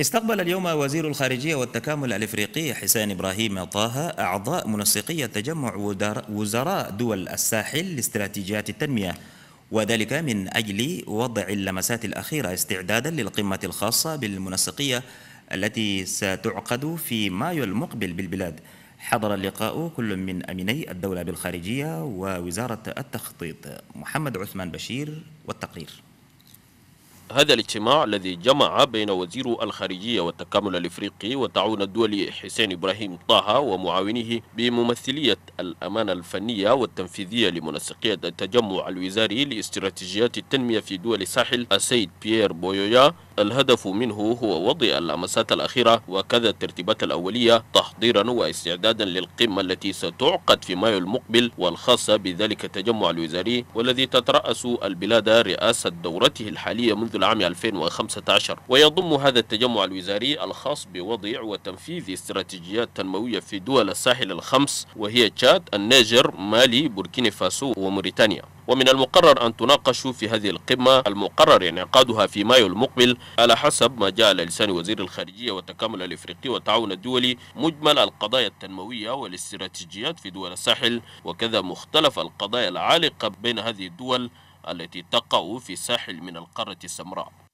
استقبل اليوم وزير الخارجية والتكامل الإفريقي حسين إبراهيم طه أعضاء منسقية تجمع وزراء دول الساحل لاستراتيجيات التنمية وذلك من أجل وضع اللمسات الأخيرة استعدادا للقمة الخاصة بالمنسقية التي ستعقد في مايو المقبل بالبلاد حضر اللقاء كل من أميني الدولة بالخارجية ووزارة التخطيط محمد عثمان بشير والتقرير هذا الاجتماع الذي جمع بين وزير الخارجية والتكامل الإفريقي وتعاون الدولي حسين إبراهيم طه ومعاونيه بممثلية الأمانة الفنية والتنفيذية لمنسقية التجمع الوزاري لاستراتيجيات التنمية في دول الساحل السيد بيير بويويا الهدف منه هو وضع اللمسات الأخيرة وكذا الترتيبات الأولية تحضيرا واستعدادا للقمة التي ستعقد في مايو المقبل والخاصة بذلك التجمع الوزاري والذي تترأس البلاد رئاسة دورته الحالية منذ العام 2015 ويضم هذا التجمع الوزاري الخاص بوضع وتنفيذ استراتيجيات تنموية في دول الساحل الخمس وهي تشاد النيجر مالي بوركينا فاسو وموريتانيا ومن المقرر أن تناقش في هذه القمة المقرر انعقادها في مايو المقبل على حسب ما جاء على لسان وزير الخارجية والتكامل الإفريقي والتعاون الدولي مجمل القضايا التنموية والاستراتيجيات في دول الساحل وكذا مختلف القضايا العالقة بين هذه الدول التي تقع في ساحل من القارة السمراء